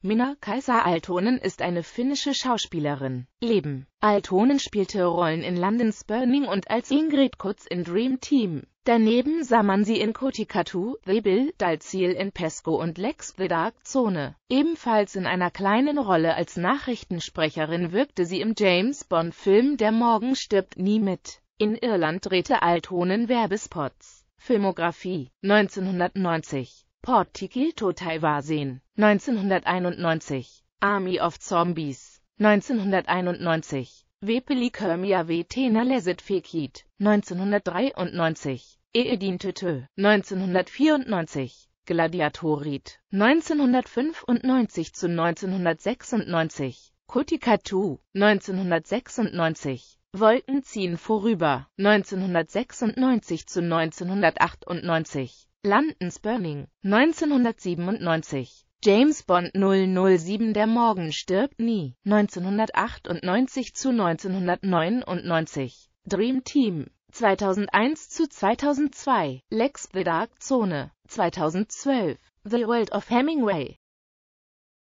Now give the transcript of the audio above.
Minna Kaisa Altonen ist eine finnische Schauspielerin. Leben. Altonen spielte Rollen in London's Burning und als Ingrid Kutz in Dream Team. Daneben sah man sie in Kotikatu, The Bill, Dalziel in Pesco und Lex The Dark Zone. Ebenfalls in einer kleinen Rolle als Nachrichtensprecherin wirkte sie im James-Bond-Film Der Morgen stirbt nie mit. In Irland drehte Altonen Werbespots. Filmografie 1990 Portikilto Totaiwasen, 1991, Army of Zombies, 1991, Kermia W. Tena Leset Fekit, 1993, Eedin Tötö, 1994, Gladiatorit, 1995 zu 1996, Kutikatu, 1996, Wolken ziehen vorüber, 1996 zu 1998, London Burning 1997 James Bond 007 Der Morgen stirbt nie 1998 zu 1999 Dream Team 2001 zu 2002 Lex the Dark Zone 2012 The World of Hemingway